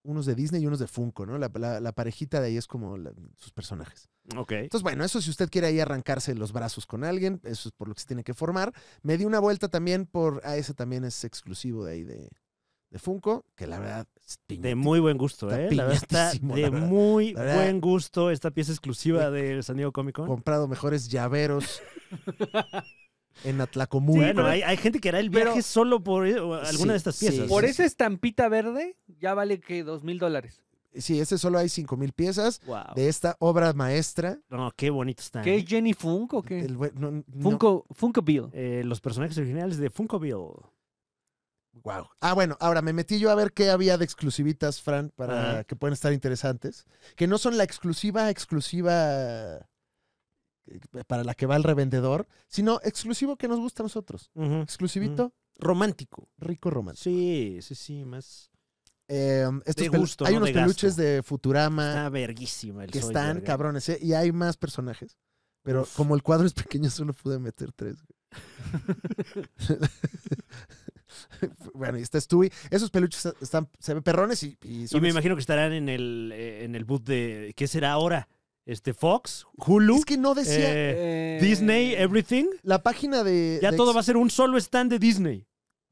unos de Disney y unos de Funko, ¿no? La, parejita de ahí es como sus personajes. Entonces, bueno, eso si usted quiere ahí arrancarse los brazos con alguien, eso es por lo que se tiene que formar. Me di una vuelta también por. Ah, ese también es exclusivo de ahí de, Funko, que la verdad. de muy buen gusto, ¿eh? de muy buen gusto esta pieza exclusiva de San Diego Comic Con. Comprado mejores llaveros. en Atlacomuna. bueno, hay, gente que hará el viaje solo por eh, alguna de estas piezas. por esa estampita verde ya vale que dos mil dólares. Sí, este solo hay mil piezas de esta obra maestra. No, qué bonito está. ¿Qué ¿eh? es Jenny Funk o qué? Funko, Funko Bill. Eh, los personajes originales de Funko Bill. Wow. Ah, bueno, ahora me metí yo a ver qué había de exclusivitas, Fran, para que puedan estar interesantes. Que no son la exclusiva, exclusiva eh, para la que va el revendedor, sino exclusivo que nos gusta a nosotros. Exclusivito. Romántico. Rico romántico. Sí, sí, sí, más. Eh, hay unos peluches de Futurama. verguísima Que están ¿eh? cabrones, ¿eh? Y hay más personajes. Pero como el cuadro es pequeño, solo pude meter tres. bueno, y está Stewie. Esos peluches están, se ven perrones y, y, son y me imagino que estarán en el, eh, en el boot de. ¿Qué será ahora? este Fox, Hulu. Es que no decía Disney Everything. La página de. Ya todo va a ser un solo stand de Disney.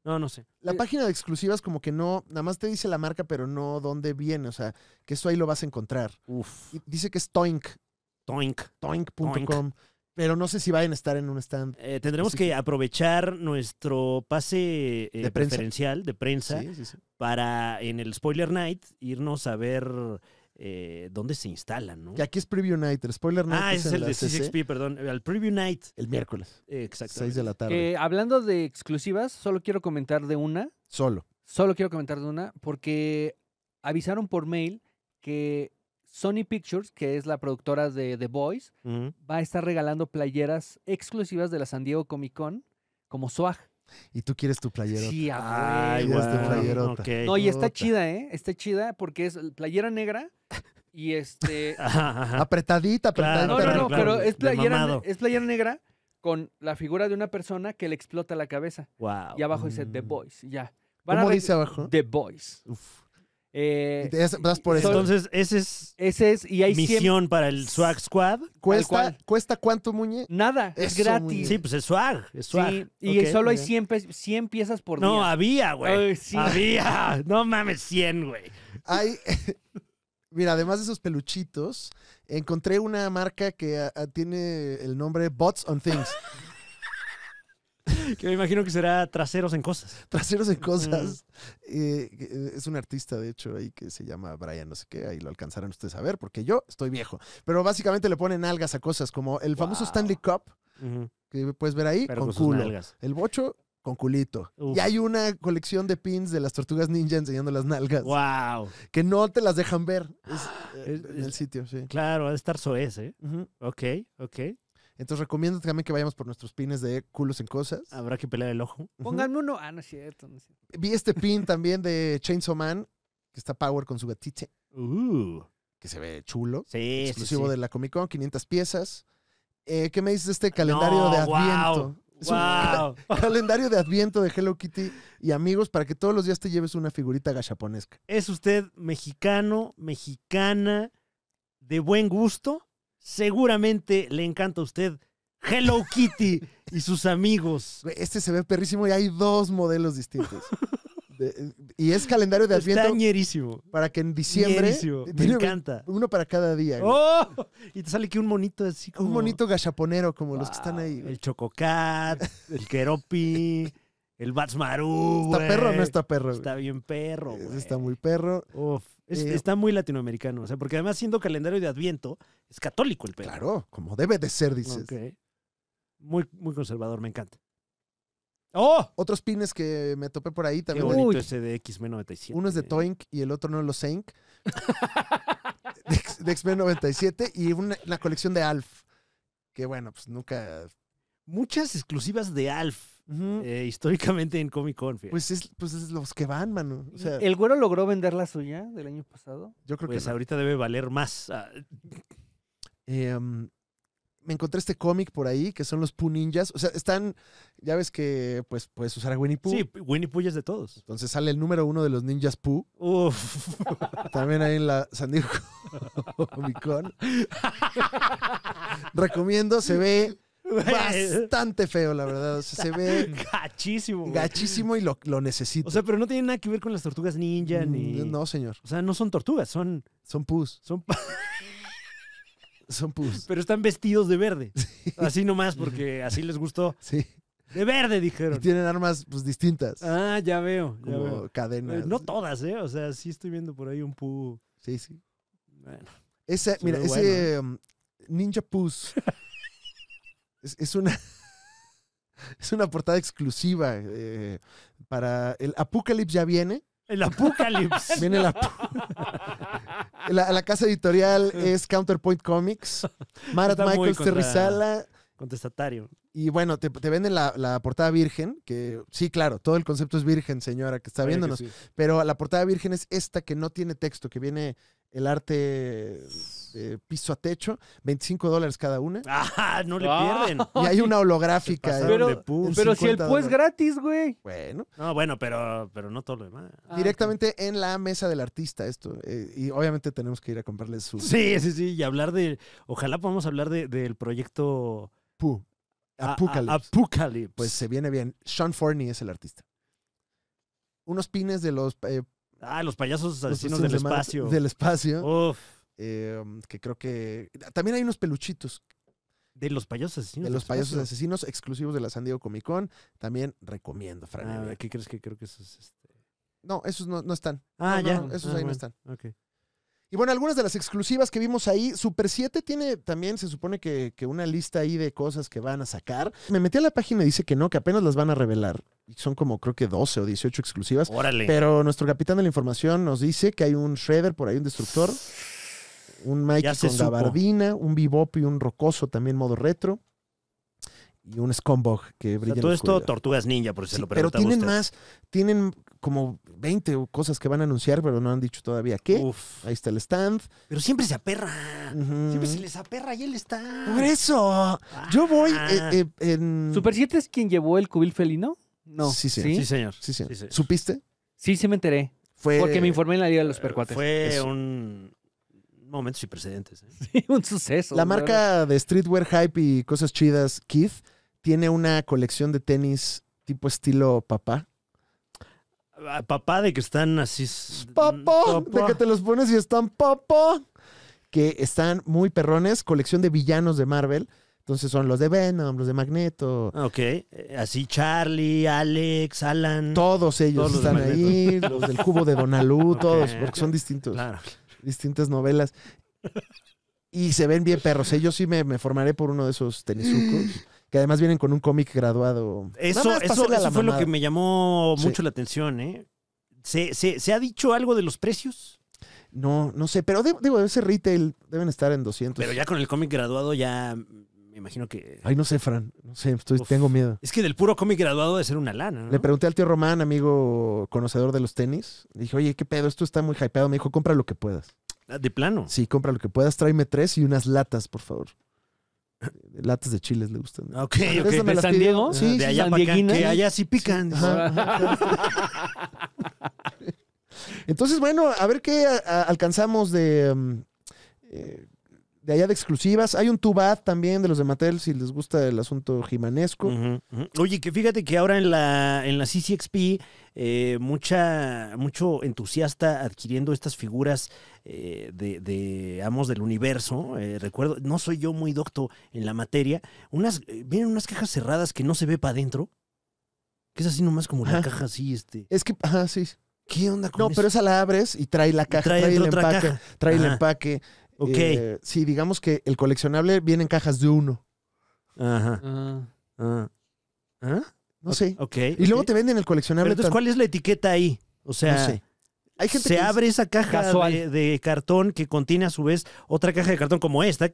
No, no sé. La eh, página de exclusivas como que no, nada más te dice la marca, pero no dónde viene, o sea, que eso ahí lo vas a encontrar. Uf. dice que es Toink. Toink. Toink.com. Pero no sé si vayan a estar en un stand. Eh, tendremos que aprovechar nuestro pase eh, de preferencial de prensa para en el Spoiler Night irnos a ver donde eh, dónde se instalan, ¿no? Y aquí es Preview Night, el Spoiler Night. Ah, es, el de CXP perdón, el Preview Night. El miércoles. Exacto. 6 de la tarde. Eh, hablando de exclusivas, solo quiero comentar de una. Solo. Solo quiero comentar de una, porque avisaron por mail que Sony Pictures, que es la productora de The Boys, va a estar regalando playeras exclusivas de la San Diego Comic Con como swag. Y tú quieres tu playero. Sí, Ay, este No, y está chida, ¿eh? Está chida porque es playera negra y este... Apretadita, apretadita. no, no, pero es playera, negra con la figura de una persona que le explota la cabeza. Wow. Y abajo dice The mm. Boys, ya. ¿Cómo dice abajo? The Boys. Uf. Eh, Entonces, ese es, ese es y hay misión para el Swag Squad. ¿Cuesta, cuánto, Muñe? Nada, es gratis. Sí, pues es Swag. y solo hay 100, piezas por día. No, había, güey. Había. No mames, 100, güey. Mira, además de esos peluchitos, encontré una marca que ah, ah, tiene el nombre Bots on Things. que me imagino que será Traseros en Cosas. Traseros en Cosas. Eh, eh, es un artista, de hecho, ahí que se llama Brian, no sé qué, ahí lo alcanzarán ustedes a ver, porque yo estoy viejo. Pero básicamente le ponen algas a cosas, como el famoso Stanley Cup, que puedes ver ahí, con culo. El bocho con culito. Y hay una colección de pins de las tortugas ninja enseñando las nalgas. ¡Wow! Que no te las dejan ver es, eh, en el sitio, sí. Claro, ha de estar soez, ¿eh? Ok, ok. Entonces recomiendo también que vayamos por nuestros pines de culos en cosas. Habrá que pelear el ojo. Pónganme uno. Ah, no es cierto. Vi este pin también de Chainsaw Man, que está Power con su gatiche. Uh. Que se ve chulo. Exclusivo de la Comic Con, 500 piezas. Eh, ¿Qué me dices de este calendario de Adviento? calendario de adviento de Hello Kitty y amigos para que todos los días te lleves una figurita gachaponesca. ¿Es usted mexicano, mexicana, de buen gusto? seguramente le encanta a usted Hello Kitty y sus amigos. Este se ve perrísimo y hay dos modelos distintos. y es calendario de Está Para que en diciembre. Me encanta. Uno para cada día. ¡Oh! Y te sale que un monito así como. Un monito gachaponero como los que están ahí. El Chococat, el Keropi, el Batsmaru. Está perro o no está perro. Está bien perro. güey. Está muy perro. Uf. Eh, está muy latinoamericano, o sea, porque además siendo calendario de Adviento, es católico el perro. Claro, como debe de ser, dices. Muy, muy conservador, me encanta. ¡Oh! Otros pines que me topé por ahí también. bonito de x 97. Uno es de Toink y el otro no lo sé. de X-Men 97 y una, la colección de Alf. Que bueno, pues nunca. Muchas exclusivas de Alf. Eh, históricamente en Comic Con. Pues es, pues es los que van, mano. ¿El güero logró vender la suya del año pasado? Yo creo que. Pues ahorita debe valer más. Ah. Em, me encontré este cómic por ahí que son los Pooh Ninjas. O sea, están, ya ves que pues puedes usar a Winnie Pooh. Sí, Winnie Poo es de todos. Entonces sale el número uno de los ninjas Pooh. También ahí en la San Diego Comic Recomiendo, se ve Bastante feo, la verdad. se ve. Gachísimo. Gachísimo y lo, necesito. O sea, pero no tiene nada que ver con las tortugas ninja ni. Mm, no, señor. O sea, no son tortugas, son. Son pus. Son. son pus. Pero están vestidos de verde. Así nomás, porque así les gustó. Sí. De verde, dijeron. Y tienen armas pues, distintas. Ah, ya veo. Ya cadenas. no todas, ¿eh? O sea, sí estoy viendo por ahí un pu. Sí, sí. Bueno. Ese, mira, ese mm, Ninja Pus es, una... Es una portada exclusiva eh, para el Apocalipsis ya viene. El Apocalipsis. Viene La, la, casa editorial es Counterpoint Comics. Marat Michaels, Michaels Contestatario. Y bueno, te, venden la, portada virgen, que sí, claro, todo el concepto es virgen, señora, que está viéndonos. Pero la portada virgen es esta que no tiene texto, que viene el arte piso a techo, 25 dólares cada una. ¡Ah! No le pierden. Y hay una holográfica. Pero, de pero si el es gratis, güey. Bueno. No, bueno, pero, pero no todo lo demás. Ah, Directamente en la mesa del artista, esto. Eh, y obviamente tenemos que ir a comprarle su. Sí, sí, sí. Y hablar de. Ojalá podamos hablar de, del proyecto. Pu. Apocalypse. Pues se viene bien. Sean Forney es el artista. Unos pines de los eh, Ah, los payasos asesinos del espacio. Del espacio. Uf. Em, que creo que. También hay unos peluchitos. De los payasos asesinos. De los payasos asesinos exclusivos de la San Diego Comic Con. También recomiendo, Fran. Ah, ¿Qué crees que creo que esos? Este? No, esos no, no están. Ah, ya. esos ah, ahí no están. Ok. Y bueno, algunas de las exclusivas que vimos ahí, Super 7 tiene también, se supone que, una lista ahí de cosas que van a sacar. Me metí a la página y dice que no, que apenas las van a revelar. Son como creo que 12 o 18 exclusivas. Órale. Pero nuestro capitán de la información nos dice que hay un Shredder por ahí, un destructor. Un Mike con gabardina, un bebop y un rocoso también modo retro y un Scumbag que brilla. todo esto tortugas ninja, por si se lo Pero tienen más, tienen como 20 cosas que van a anunciar, pero no han dicho todavía qué. Uf. Ahí está el stand. Pero siempre se aperra. Siempre se les aperra y él está. Por eso. Yo voy ah. eh, eh, en. ¿Super 7 es quien llevó el cubil felino? No. Sí, señor. Sí, Sí, ¿Supiste? Sí, se me enteré. Fue, porque me informé en la Liga de los Percuates. Fue un momentos sin precedentes. ¿eh? un suceso. La marca de streetwear hype y cosas chidas, Keith, tiene una colección de tenis tipo estilo papá. Ah, papá de que están así. Papá, de que te los pones y están papá. Que están muy perrones, colección de villanos de Marvel. Entonces son los de Venom, los de Magneto. Ok, eh, así Charlie, Alex, Alan. Todos ellos están ahí, los del cubo de Donalú, todos, porque son distintos. Claro. Distintas novelas. Y se ven bien perros. Yo sí me, me formaré por uno de esos tenisucos que además vienen con un cómic graduado. Eso, fue lo que me llamó mucho la atención, ¿eh? ¿Se, ha dicho algo de los precios? No, no sé, pero digo, ese retail deben estar en 200. Pero ya con el cómic graduado ya me imagino que. Ay, no sé, Fran. No sé, tengo miedo. Es que del puro cómic graduado debe ser una lana. Le pregunté al tío Román, amigo conocedor de los tenis. Dije, oye, ¿qué pedo? Esto está muy hypeado. Me dijo, compra lo que puedas. Ah, ¿De plano? Sí, compra lo que puedas. Tráeme tres y unas latas, por favor. ¿Lates latas de chiles le gustan. Ok, okay. ¿De San Diego? Sí, de allá que allá sí pican. Entonces, bueno, a ver qué alcanzamos de... Mm, eh, de allá de exclusivas. Hay un Tubad también de los de Mattel, si les gusta el asunto jimanesco. Oye, que fíjate que ahora en la, en la CCXP, eh, mucha, mucho entusiasta adquiriendo estas figuras eh, de, de, amos del universo. Eh, recuerdo, no soy yo muy docto en la materia. Unas, vienen unas cajas cerradas que no se ve para adentro. Que es así nomás como una la caja así, este. Es que, ajá, sí. ¿Qué onda con No, pero esa la abres y trae la caja, trae, el empaque, trae el empaque. Ok. Eh, sí, digamos que el coleccionable viene en cajas de uno. Ajá. Ah. ah. ¿Ah? No sé. Ok. Y luego te venden el coleccionable. Pero entonces, ¿cuál es la etiqueta ahí? O sea, Hay gente se abre esa caja de, cartón que contiene a su vez otra caja de cartón como esta,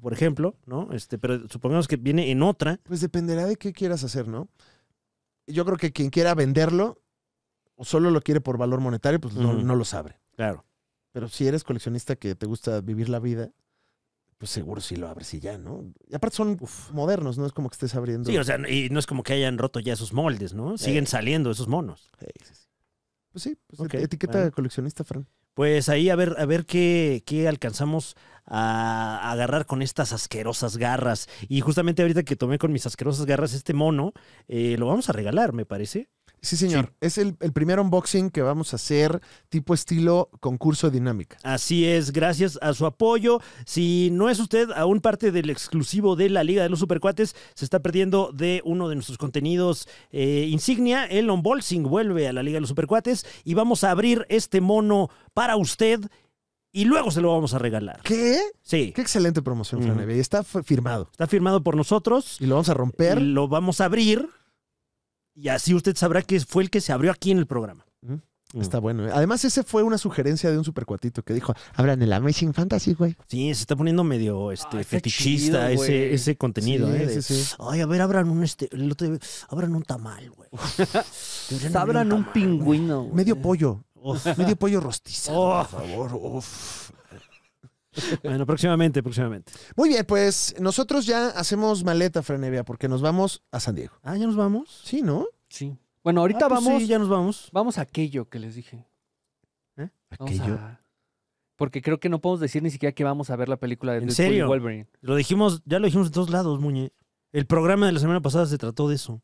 por ejemplo, ¿no? Este, pero supongamos que viene en otra. Pues dependerá de qué quieras hacer, ¿no? Yo creo que quien quiera venderlo o solo lo quiere por valor monetario, pues no, no lo sabe. Claro. Pero si eres coleccionista que te gusta vivir la vida, pues seguro sí lo abres y ya, ¿no? Y aparte son modernos, no es como que estés abriendo. Sí, o sea, y no es como que hayan roto ya esos moldes, ¿no? Siguen saliendo esos monos. Pues sí, pues etiqueta coleccionista, Fran. Pues ahí a ver, a ver qué, qué alcanzamos a agarrar con estas asquerosas garras. Y justamente ahorita que tomé con mis asquerosas garras este mono, eh, lo vamos a regalar, me parece. Sí, señor. Es el, primer unboxing que vamos a hacer, tipo estilo concurso dinámica. Así es, gracias a su apoyo. Si no es usted aún parte del exclusivo de la Liga de los Supercuates, se está perdiendo de uno de nuestros contenidos eh, insignia. El unboxing vuelve a la Liga de los Supercuates y vamos a abrir este mono para usted y luego se lo vamos a regalar. ¿Qué? Sí. Qué excelente promoción, Fran. Está firmado. Está firmado por nosotros. Y lo vamos a romper. Lo vamos a abrir. Y así usted sabrá que fue el que se abrió aquí en el programa. Mm. Está bueno. ¿eh? Además, ese fue una sugerencia de un supercuatito que dijo, abran el Amazing Fantasy, güey. Sí, se está poniendo medio este, fetichista ese, ese, contenido. ¿eh? Ay, a ver, abran un, este, abran un tamal, güey. abran un, pingüino. Medio pollo. Medio pollo rostizado oh. Por favor, uff bueno, próximamente, próximamente. Muy bien, pues nosotros ya hacemos maleta, frenevia porque nos vamos a San Diego. Ah, ya nos vamos. Sí, ¿no? Sí. Bueno, ahorita ah, pues vamos. ya nos vamos. Vamos a aquello que les dije. ¿Eh? Aquello. Porque creo que no podemos decir ni siquiera que vamos a ver la película de ¿En serio? Lo dijimos, ya lo dijimos de todos lados, Muñe. El programa de la semana pasada se trató de eso.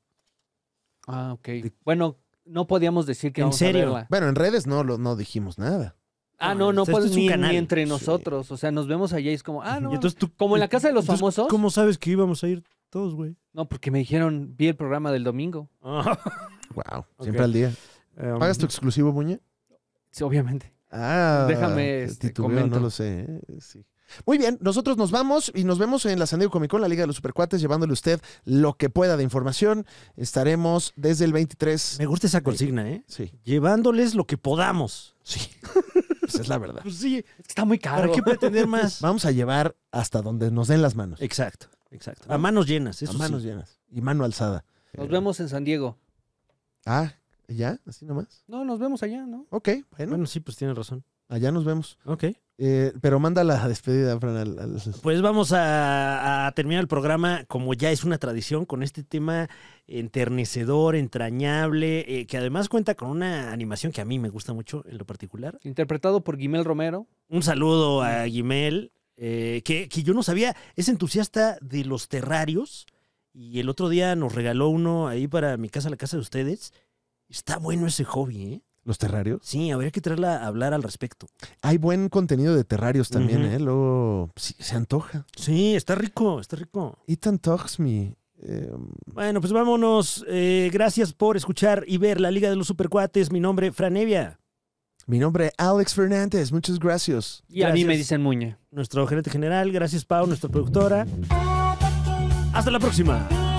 Ah, ok. Bueno, no podíamos decir que ¿En vamos serio? a verla. Bueno, en redes no, lo, no dijimos nada. Ah, no, no, puedes ni, entre nosotros. O sea, nos vemos allá y es como, ah, no. como en la casa de los famosos. ¿Cómo sabes que íbamos a ir todos, güey? No, porque me dijeron, vi el programa del domingo. Wow, ah. siempre al día. Em, ¿Pagas tu exclusivo, Muñe? Sí, obviamente. Ah, déjame este, No lo sé. Eh, Muy bien, nosotros nos vamos y nos vemos en la San Diego Comic Con, la Liga de los Supercuates, llevándole usted lo que pueda de información. Estaremos desde el 23. Me gusta esa consigna, ¿eh? Sí. Llevándoles lo que podamos. Sí. Pues, es la verdad. Pues sí, está muy caro. ¿Para qué pretender más? Vamos a llevar hasta donde nos den las manos. Exacto, exacto. A manos llenas, eso A manos llenas. Y mano alzada. Nos vemos en San Diego. Ah, ¿ya? ¿Así nomás? No, nos vemos allá, ¿no? Ok, bueno. Bueno, sí, pues tienes razón. Allá nos vemos. Ok. Eh, pero manda la despedida, Fran. Pues vamos a, terminar el programa, como ya es una tradición, con este tema enternecedor, entrañable, eh, que además cuenta con una animación que a mí me gusta mucho en lo particular. Interpretado por Guimel Romero. Un saludo a Guimel, eh, que, yo no sabía, es entusiasta de los terrarios y el otro día nos regaló uno ahí para mi casa, la casa de ustedes. Está bueno ese hobby, ¿eh? ¿Los terrarios? Sí, habría que traerla a hablar al respecto. Hay buen contenido de terrarios también, ¿eh? Luego se antoja. Sí, está rico, está rico. It talks me. Em, bueno, pues vámonos. Eh, gracias por escuchar y ver la Liga de los Supercuates. Mi nombre, Franevia. Mi nombre, Alex Fernández. Muchas gracias. Y a mí me dicen Muña. Nuestro gerente general. Gracias, Pau, nuestra productora. Hasta la próxima.